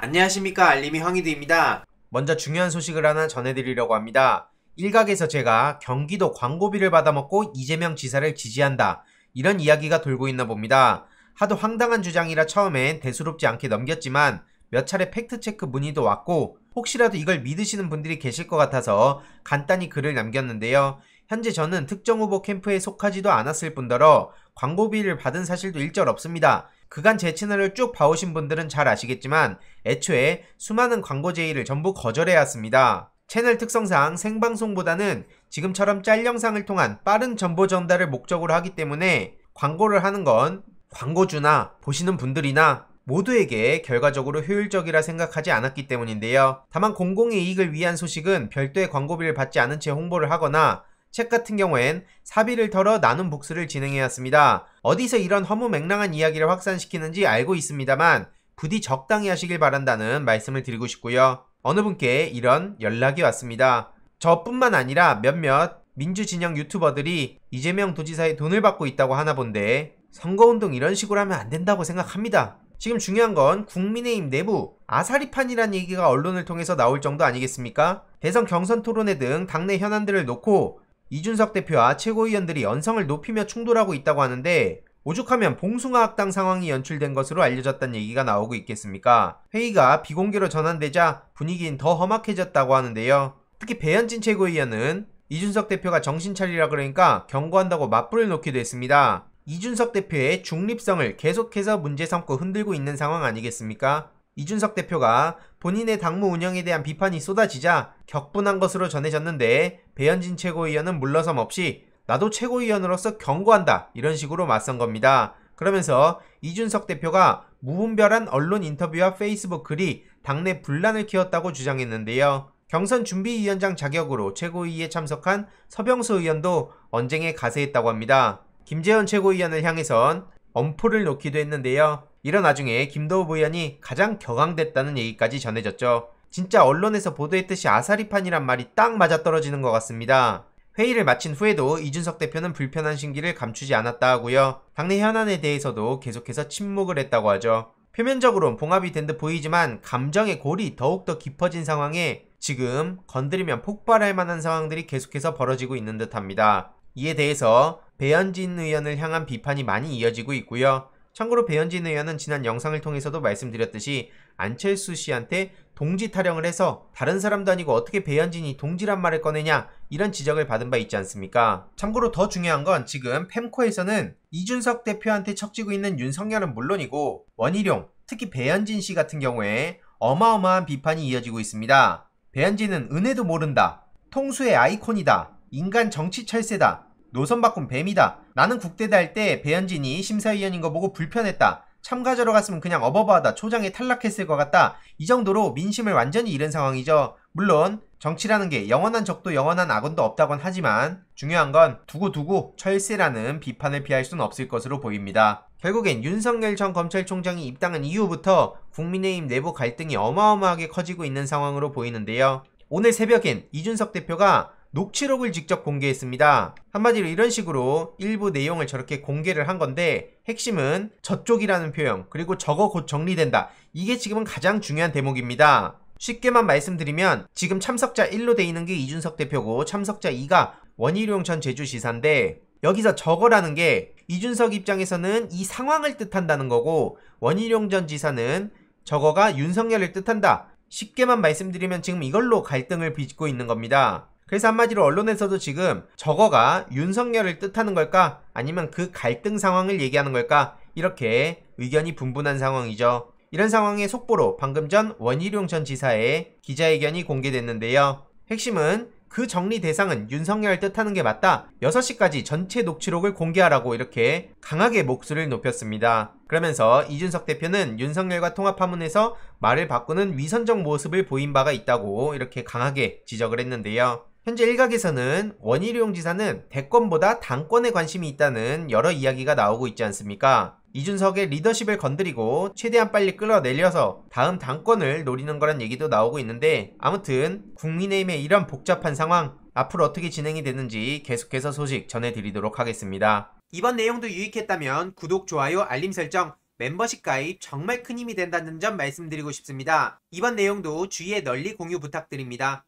안녕하십니까 알림이 황희드입니다. 먼저 중요한 소식을 하나 전해드리려고 합니다. 일각에서 제가 경기도 광고비를 받아먹고 이재명 지사를 지지한다 이런 이야기가 돌고 있나 봅니다. 하도 황당한 주장이라 처음엔 대수롭지 않게 넘겼지만 몇 차례 팩트체크 문의도 왔고 혹시라도 이걸 믿으시는 분들이 계실 것 같아서 간단히 글을 남겼는데요. 현재 저는 특정 후보 캠프에 속하지도 않았을 뿐더러 광고비를 받은 사실도 일절 없습니다. 그간 제 채널을 쭉 봐오신 분들은 잘 아시겠지만 애초에 수많은 광고 제의를 전부 거절해왔습니다. 채널 특성상 생방송보다는 지금처럼 짤 영상을 통한 빠른 정보 전달을 목적으로 하기 때문에 광고를 하는 건 광고주나 보시는 분들이나 모두에게 결과적으로 효율적이라 생각하지 않았기 때문인데요. 다만 공공의 이익을 위한 소식은 별도의 광고비를 받지 않은 채 홍보를 하거나 책 같은 경우엔 사비를 털어 나눔 복수를 진행해왔습니다. 어디서 이런 허무 맹랑한 이야기를 확산시키는지 알고 있습니다만 부디 적당히 하시길 바란다는 말씀을 드리고 싶고요. 어느 분께 이런 연락이 왔습니다. 저뿐만 아니라 몇몇 민주진영 유튜버들이 이재명 도지사의 돈을 받고 있다고 하나 본데 선거운동 이런 식으로 하면 안 된다고 생각합니다. 지금 중요한 건 국민의힘 내부 아사리판이란 얘기가 언론을 통해서 나올 정도 아니겠습니까? 대선 경선 토론회 등 당내 현안들을 놓고 이준석 대표와 최고위원들이 연성을 높이며 충돌하고 있다고 하는데 오죽하면 봉숭아 학당 상황이 연출된 것으로 알려졌다는 얘기가 나오고 있겠습니까? 회의가 비공개로 전환되자 분위기는 더 험악해졌다고 하는데요. 특히 배현진 최고위원은 이준석 대표가 정신 차리라 그러니까 경고한다고 맞불을 놓기도 했습니다. 이준석 대표의 중립성을 계속해서 문제 삼고 흔들고 있는 상황 아니겠습니까? 이준석 대표가 본인의 당무 운영에 대한 비판이 쏟아지자 격분한 것으로 전해졌는데 배현진 최고위원은 물러섬 없이 나도 최고위원으로서 경고한다 이런 식으로 맞선 겁니다. 그러면서 이준석 대표가 무분별한 언론 인터뷰와 페이스북 글이 당내 분란을 키웠다고 주장했는데요. 경선 준비위원장 자격으로 최고위에 참석한 서병수 의원도 언쟁에 가세했다고 합니다. 김재현 최고위원을 향해선 엄포를 놓기도 했는데요. 이런 와중에 김도우 부의원이 가장 격앙됐다는 얘기까지 전해졌죠. 진짜 언론에서 보도했듯이 아사리판이란 말이 딱 맞아떨어지는 것 같습니다. 회의를 마친 후에도 이준석 대표는 불편한 심기를 감추지 않았다 하고요. 당내 현안에 대해서도 계속해서 침묵을 했다고 하죠. 표면적으론 봉합이 된 듯 보이지만 감정의 골이 더욱더 깊어진 상황에 지금 건드리면 폭발할 만한 상황들이 계속해서 벌어지고 있는 듯합니다. 이에 대해서 배현진 의원을 향한 비판이 많이 이어지고 있고요. 참고로 배현진 의원은 지난 영상을 통해서도 말씀드렸듯이 안철수 씨한테 동지 타령을 해서 다른 사람도 아니고 어떻게 배현진이 동지란 말을 꺼내냐 이런 지적을 받은 바 있지 않습니까? 참고로 더 중요한 건 지금 펜코에서는 이준석 대표한테 척지고 있는 윤석열은 물론이고 원희룡, 특히 배현진 씨 같은 경우에 어마어마한 비판이 이어지고 있습니다. 배현진은 은혜도 모른다. 통수의 아이콘이다. 인간 정치 철새다. 노선 바꾼 뱀이다. 나는 국대 다할 때 배현진이 심사위원인 거 보고 불편했다. 참가자로 갔으면 그냥 어버버하다 초장에 탈락했을 것 같다. 이 정도로 민심을 완전히 잃은 상황이죠. 물론 정치라는 게 영원한 적도 영원한 악원도 없다곤 하지만 중요한 건 두고두고 철새라는 비판을 피할 수는 없을 것으로 보입니다. 결국엔 윤석열 전 검찰총장이 입당한 이후부터 국민의힘 내부 갈등이 어마어마하게 커지고 있는 상황으로 보이는데요. 오늘 새벽엔 이준석 대표가 녹취록을 직접 공개했습니다. 한마디로 이런 식으로 일부 내용을 저렇게 공개를 한 건데 핵심은 저쪽이라는 표현 그리고 저거 곧 정리된다 이게 지금은 가장 중요한 대목입니다. 쉽게만 말씀드리면 지금 참석자 1로 돼 있는 게 이준석 대표고 참석자 2가 원희룡 전 제주지사인데 여기서 저거라는 게 이준석 입장에서는 이 상황을 뜻한다는 거고 원희룡 전 지사는 저거가 윤석열을 뜻한다 쉽게만 말씀드리면 지금 이걸로 갈등을 빚고 있는 겁니다. 그래서 한마디로 언론에서도 지금 저거가 윤석열을 뜻하는 걸까? 아니면 그 갈등 상황을 얘기하는 걸까? 이렇게 의견이 분분한 상황이죠. 이런 상황의 속보로 방금 전 원희룡 전 지사의 기자회견이 공개됐는데요. 핵심은 그 정리 대상은 윤석열 뜻하는 게 맞다. 6시까지 전체 녹취록을 공개하라고 이렇게 강하게 목소리를 높였습니다. 그러면서 이준석 대표는 윤석열과 통합하문에서 말을 바꾸는 위선적 모습을 보인 바가 있다고 이렇게 강하게 지적을 했는데요. 현재 일각에서는 원희룡 지사는 대권보다 당권에 관심이 있다는 여러 이야기가 나오고 있지 않습니까? 이준석의 리더십을 건드리고 최대한 빨리 끌어내려서 다음 당권을 노리는 거란 얘기도 나오고 있는데 아무튼 국민의힘의 이런 복잡한 상황 앞으로 어떻게 진행이 되는지 계속해서 소식 전해드리도록 하겠습니다. 이번 내용도 유익했다면 구독, 좋아요, 알림 설정, 멤버십 가입 정말 큰 힘이 된다는 점 말씀드리고 싶습니다. 이번 내용도 주위에 널리 공유 부탁드립니다.